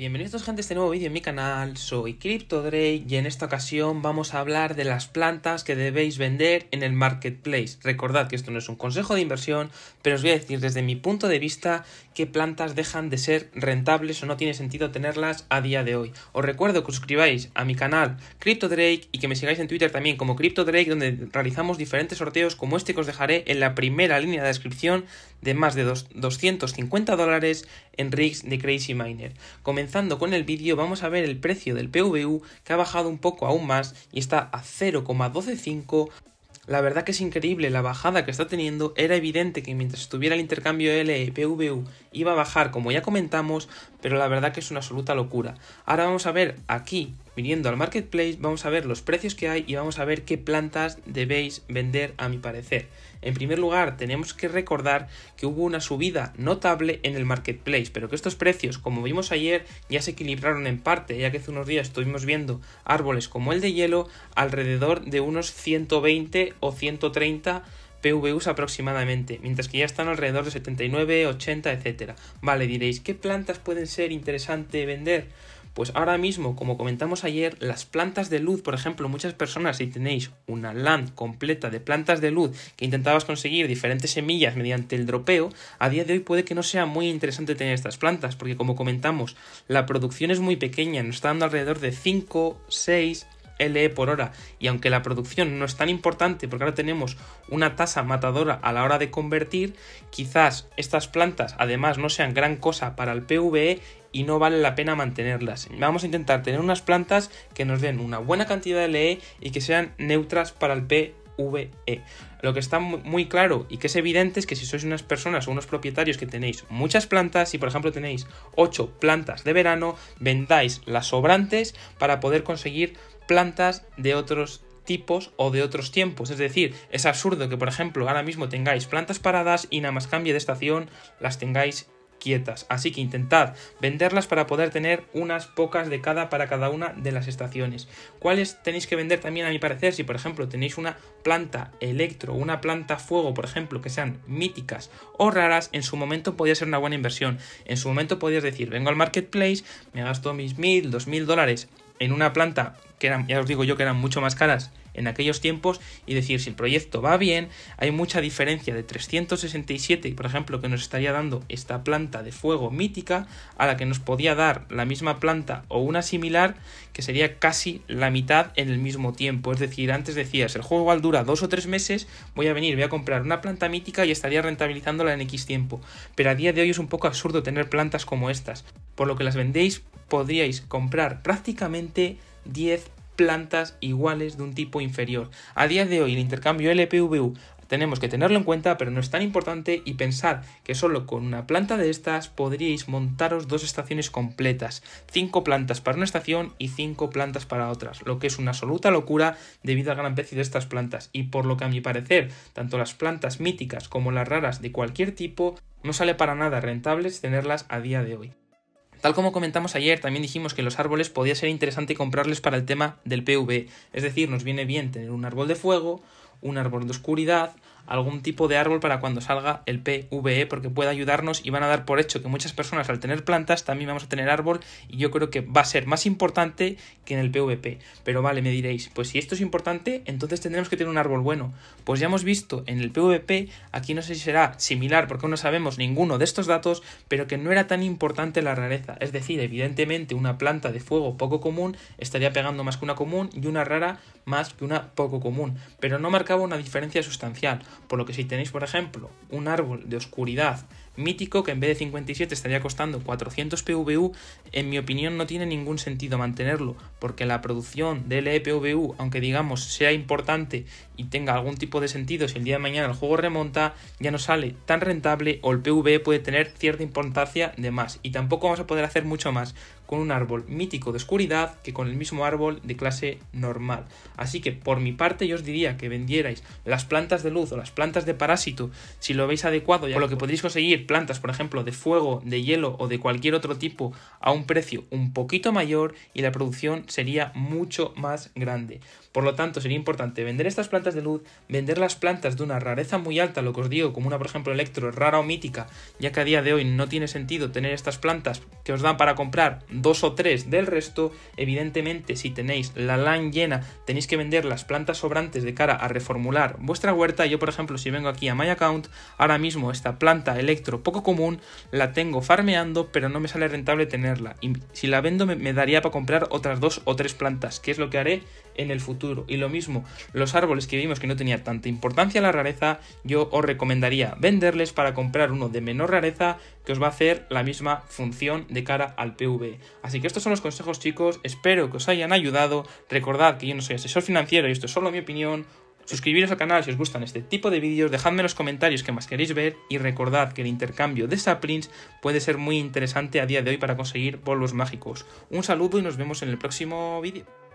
Bienvenidos gente a este nuevo vídeo en mi canal, soy CryptoDrake y en esta ocasión vamos a hablar de las plantas que debéis vender en el marketplace. Recordad que esto no es un consejo de inversión, pero os voy a decir desde mi punto de vista qué plantas dejan de ser rentables o no tiene sentido tenerlas a día de hoy. Os recuerdo que os suscribáis a mi canal CryptoDrake y que me sigáis en Twitter también como CryptoDrake donde realizamos diferentes sorteos como este que os dejaré en la primera línea de descripción de más de 250 dólares en rigs de Crazy Miner. Comenzamos Comenzando con el vídeo vamos a ver el precio del PVU que ha bajado un poco aún más y está a 0,125 la verdad que es increíble la bajada que está teniendo. Era evidente que mientras estuviera el intercambio PVU iba a bajar, como ya comentamos, pero la verdad que es una absoluta locura. Ahora vamos a ver aquí, viniendo al marketplace, vamos a ver los precios que hay y vamos a ver qué plantas debéis vender a mi parecer. En primer lugar, tenemos que recordar que hubo una subida notable en el marketplace, pero que estos precios, como vimos ayer, ya se equilibraron en parte, ya que hace unos días estuvimos viendo árboles como el de hielo alrededor de unos 120 o 130 PVUs aproximadamente, mientras que ya están alrededor de 79, 80, etcétera Vale, diréis, ¿qué plantas pueden ser interesante vender? Pues ahora mismo, como comentamos ayer, las plantas de luz, por ejemplo, muchas personas si tenéis una land completa de plantas de luz que intentabas conseguir diferentes semillas mediante el dropeo, a día de hoy puede que no sea muy interesante tener estas plantas, porque como comentamos, la producción es muy pequeña, nos está dando alrededor de 5, 6, LE por hora y aunque la producción no es tan importante porque ahora tenemos una tasa matadora a la hora de convertir, quizás estas plantas además no sean gran cosa para el PVE y no vale la pena mantenerlas. Vamos a intentar tener unas plantas que nos den una buena cantidad de LE y que sean neutras para el PVE. E. Lo que está muy claro y que es evidente es que si sois unas personas o unos propietarios que tenéis muchas plantas, y por ejemplo tenéis 8 plantas de verano, vendáis las sobrantes para poder conseguir plantas de otros tipos o de otros tiempos. Es decir, es absurdo que por ejemplo ahora mismo tengáis plantas paradas y nada más cambie de estación las tengáis quietas, así que intentad venderlas para poder tener unas pocas de cada para cada una de las estaciones. ¿Cuáles tenéis que vender también a mi parecer? Si por ejemplo tenéis una planta electro, una planta fuego, por ejemplo, que sean míticas o raras, en su momento podría ser una buena inversión. En su momento podías decir, vengo al marketplace, me gasto mis mil, dos mil dólares en una planta que eran, ya os digo yo, que eran mucho más caras en aquellos tiempos y decir si el proyecto va bien, hay mucha diferencia de 367, por ejemplo, que nos estaría dando esta planta de fuego mítica a la que nos podía dar la misma planta o una similar que sería casi la mitad en el mismo tiempo. Es decir, antes decías, el juego igual dura dos o tres meses, voy a venir, voy a comprar una planta mítica y estaría rentabilizándola en X tiempo. Pero a día de hoy es un poco absurdo tener plantas como estas por lo que las vendéis podríais comprar prácticamente 10 plantas iguales de un tipo inferior. A día de hoy el intercambio LPVU tenemos que tenerlo en cuenta, pero no es tan importante y pensad que solo con una planta de estas podríais montaros dos estaciones completas, cinco plantas para una estación y cinco plantas para otras, lo que es una absoluta locura debido al gran precio de estas plantas y por lo que a mi parecer, tanto las plantas míticas como las raras de cualquier tipo no sale para nada rentables tenerlas a día de hoy. Tal como comentamos ayer, también dijimos que los árboles podía ser interesante comprarles para el tema del PV, es decir, nos viene bien tener un árbol de fuego, un árbol de oscuridad, algún tipo de árbol para cuando salga el PVE porque puede ayudarnos y van a dar por hecho que muchas personas al tener plantas también vamos a tener árbol y yo creo que va a ser más importante que en el PVP. Pero vale, me diréis, pues si esto es importante, entonces tendremos que tener un árbol bueno. Pues ya hemos visto en el PVP, aquí no sé si será similar porque no sabemos ninguno de estos datos, pero que no era tan importante la rareza. Es decir, evidentemente una planta de fuego poco común estaría pegando más que una común y una rara más que una poco común, pero no marcaba una diferencia sustancial. Por lo que si tenéis, por ejemplo, un árbol de oscuridad mítico que en vez de 57 estaría costando 400 PVU, en mi opinión no tiene ningún sentido mantenerlo, porque la producción del EPVU aunque digamos sea importante y tenga algún tipo de sentido si el día de mañana el juego remonta, ya no sale tan rentable o el PVE puede tener cierta importancia de más y tampoco vamos a poder hacer mucho más con un árbol mítico de oscuridad que con el mismo árbol de clase normal. Así que por mi parte yo os diría que vendierais las plantas de luz o las plantas de parásito si lo veis adecuado, ya lo que podéis conseguir plantas, por ejemplo, de fuego, de hielo o de cualquier otro tipo a un precio un poquito mayor y la producción sería mucho más grande. Por lo tanto, sería importante vender estas plantas de luz, vender las plantas de una rareza muy alta, lo que os digo, como una, por ejemplo, electro rara o mítica, ya que a día de hoy no tiene sentido tener estas plantas que os dan para comprar dos o tres del resto. Evidentemente, si tenéis la LAN llena, tenéis que vender las plantas sobrantes de cara a reformular vuestra huerta. Yo, por ejemplo, si vengo aquí a My Account, ahora mismo esta planta electro poco común, la tengo farmeando, pero no me sale rentable tenerla. Y si la vendo me, me daría para comprar otras dos o tres plantas, que es lo que haré en el futuro. Y lo mismo, los árboles que vimos que no tenía tanta importancia la rareza, yo os recomendaría venderles para comprar uno de menor rareza que os va a hacer la misma función de cara al PV. Así que estos son los consejos chicos, espero que os hayan ayudado. Recordad que yo no soy asesor financiero y esto es solo mi opinión. Suscribiros al canal si os gustan este tipo de vídeos, dejadme en los comentarios que más queréis ver y recordad que el intercambio de saplings puede ser muy interesante a día de hoy para conseguir polvos mágicos. Un saludo y nos vemos en el próximo vídeo.